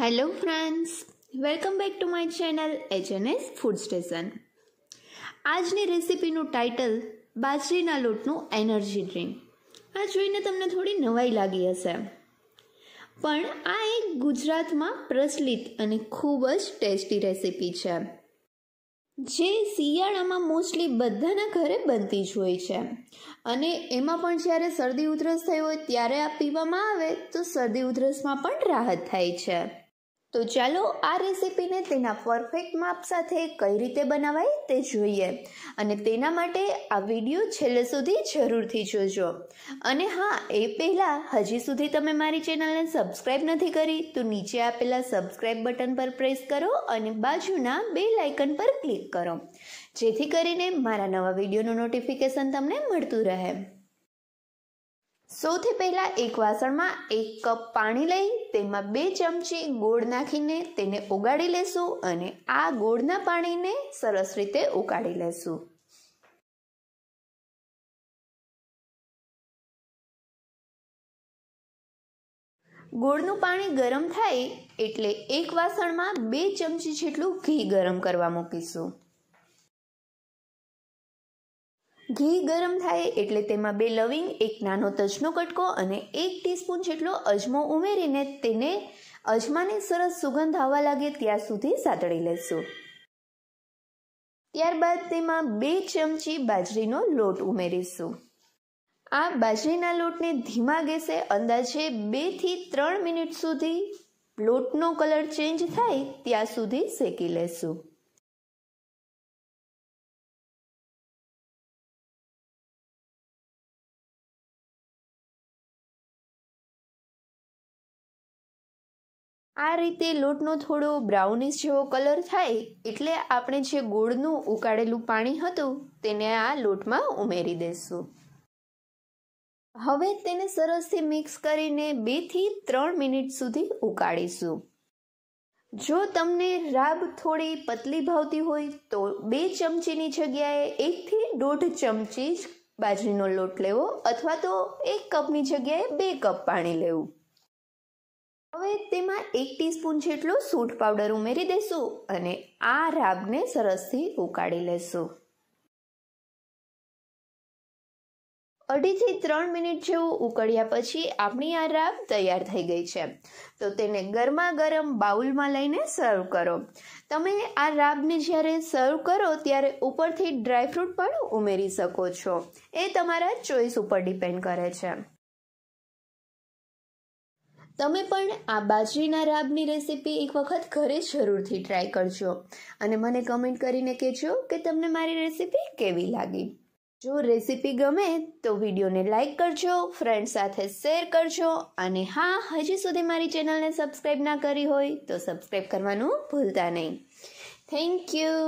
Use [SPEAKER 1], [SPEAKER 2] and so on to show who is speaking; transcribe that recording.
[SPEAKER 1] hello friends welcome back to my channel N HNS food station આજની રેસિપીનું title બાજરીના લોટનું energy drink આ જોઈને તમને થોડી નવાઈ લાગી હશે પણ આ એક ગુજરાતમાં પ્રચલિત અને ખૂબ જ ટેસ્ટી રેસીપી છે જે શિયાળામાં મોસ્ટલી બધાના ઘરે બનતી જ હોય છે અને એમાં પણ જ્યારે શરદી ઉધરસ થઈ હોય ત્યારે આ પીવામાં આવે તો શરદી ઉધરસમાં પણ રાહત થાય છે તો ચાલો આ રેસીપીને તેના પરફેક્ટ માપ સાથે કઈ રીતે બનાવાય તે જોઈએ અને તેના માટે આ વિડીયો છેલ્લે સુધી જરૂરથી જોજો અને હા એ પહેલાં હજી સુધી તમે મારી ચેનલને સબસ્ક્રાઈબ નથી કરી તો નીચે આપેલા સબસ્ક્રાઈબ બટન પર પ્રેસ કરો અને બાજુના બે લાઇકન પર ક્લિક કરો જેથી કરીને મારા નવા વિડીયોનું નોટિફિકેશન તમને મળતું રહે સૌથી પહેલાં એક વાસણમાં એક કપ પાણી લઈ તેમાં બે ચમચી ગોળ નાખીને તેને ઉગાડી લેશું અને આ ગોળના પાણીને સરસ
[SPEAKER 2] રીતે ઉકાળી લેશું ગોળનું પાણી ગરમ થાય એટલે એક વાસણમાં બે ચમચી જેટલું ઘી
[SPEAKER 1] ગરમ કરવા મૂકીશું ઘી ગરમ થાય એટલે તેમાં બે લવિંગ એક નાનો તજનો કટકો અને એક ટીસ્પૂન જેટલો અજમો ઉમેરીને તેને અજમાને સરસ સુગંધ આવવા લાગે ત્યાં સુધી સાતળી લેશું ત્યારબાદ તેમાં બે ચમચી બાજરીનો લોટ ઉમેરીશું આ બાજરીના લોટને ધીમા ગેસે અંદાજે બેથી ત્રણ મિનિટ સુધી
[SPEAKER 2] લોટનો કલર ચેન્જ થાય ત્યાં સુધી શેકી લેશું આ રીતે લોટનો થોડો બ્રાઉનિશ જેવો કલર થાય એટલે આપણે જે ગોળનું
[SPEAKER 1] ઉકાળેલું પાણી હતું તેને આ લોટમાં ઉમેરી દેશું હવે તેને સરસથી મિક્સ કરીને બેથી ત્રણ મિનિટ સુધી ઉકાળીશું જો તમને રાબ થોડી પતલી ભાવતી હોય તો બે ચમચીની જગ્યાએ એકથી દોઢ ચમચી જ બાજરીનો લોટ લેવો અથવા તો એક કપની જગ્યાએ બે કપ પાણી લેવું હવે તેમાં એક ટીસ્પૂન જેટલો સૂટ પાવડર ઉમેરી દેશું અને આ રાબને સરસથી ઉકાળી લેશું અઢીથી ત્રણ મિનિટ જેવું ઉકળ્યા પછી આપણી આ રાબ તૈયાર થઈ ગઈ છે તો તેને ગરમા ગરમ બાઉલમાં લઈને સર્વ કરો તમે આ રાબને જ્યારે સર્વ કરો ત્યારે ઉપરથી ડ્રાયફ્રૂટ પણ ઉમેરી શકો છો એ તમારા ચોઈસ ઉપર ડિપેન્ડ કરે છે તમે પણ આ બાજરીના રાબની રેસીપી એક વખત ઘરે જરૂરથી ટ્રાય કરજો અને મને કમેન્ટ કરીને કહેજો કે તમને મારી રેસીપી કેવી લાગી જો રેસીપી ગમે તો વિડીયોને લાઇક કરજો ફ્રેન્ડ સાથે શેર કરજો અને હા હજી સુધી મારી ચેનલને સબસ્ક્રાઈબ ના
[SPEAKER 2] કરી હોય તો સબસ્ક્રાઈબ કરવાનું ભૂલતા નહીં થેન્ક યુ